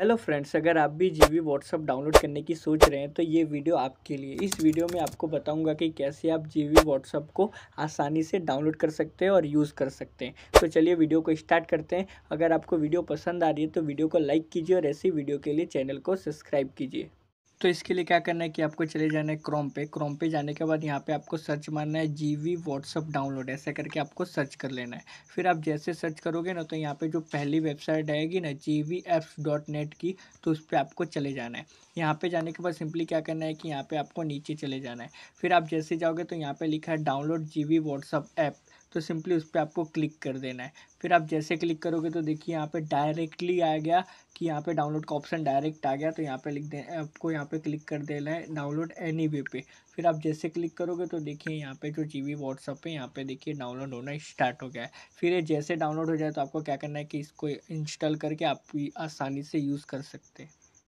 hello friends अगर आप भी जी बी व्हाट्सअप डाउनलोड करने की सोच रहे हैं तो ये वीडियो आपके लिए इस वीडियो में आपको बताऊंगा कि कैसे आप जी बी व्हाट्सअप को आसानी से डाउनलोड कर सकते हैं और यूज़ कर सकते हैं तो चलिए वीडियो को स्टार्ट करते हैं अगर आपको वीडियो पसंद आ रही है तो वीडियो को लाइक कीजिए और ऐसी वीडियो के लिए चैनल को सब्सक्राइब कीजिए तो इसके लिए क्या करना है कि आपको चले जाना है क्रोम पे क्रोम पे जाने के बाद यहाँ पे आपको सर्च मारना है जी वी व्हाट्सअप डाउनलोड ऐसा करके आपको सर्च कर लेना है फिर आप जैसे सर्च करोगे ना तो यहाँ पे जो पहली वेबसाइट आएगी ना G V F dot net की तो उस पर आपको चले जाना है यहाँ पे जाने के बाद सिंपली क्या करना है कि यहाँ पे आपको नीचे चले जाना है फिर आप जैसे जाओगे तो यहाँ पे लिखा है download G V WhatsApp app तो सिंपली उस पर आपको क्लिक कर देना है फिर आप जैसे क्लिक करोगे तो देखिए यहाँ पे डायरेक्टली आ गया कि यहाँ पे डाउनलोड का ऑप्शन डायरेक्ट आ गया तो यहाँ पे लिख दे आपको यहाँ पे क्लिक कर देना है डाउनलोड एनी वे पे फिर आप जैसे क्लिक करोगे तो देखिए यहाँ पे जो जी बी व्हाट्सअप है यहाँ पे देखिए डाउनलोड होना स्टार्ट हो गया है फिर ये जैसे डाउनलोड हो जाए तो आपको क्या करना है कि इसको इंस्टॉल करके आप आसानी से यूज़ कर सकते हैं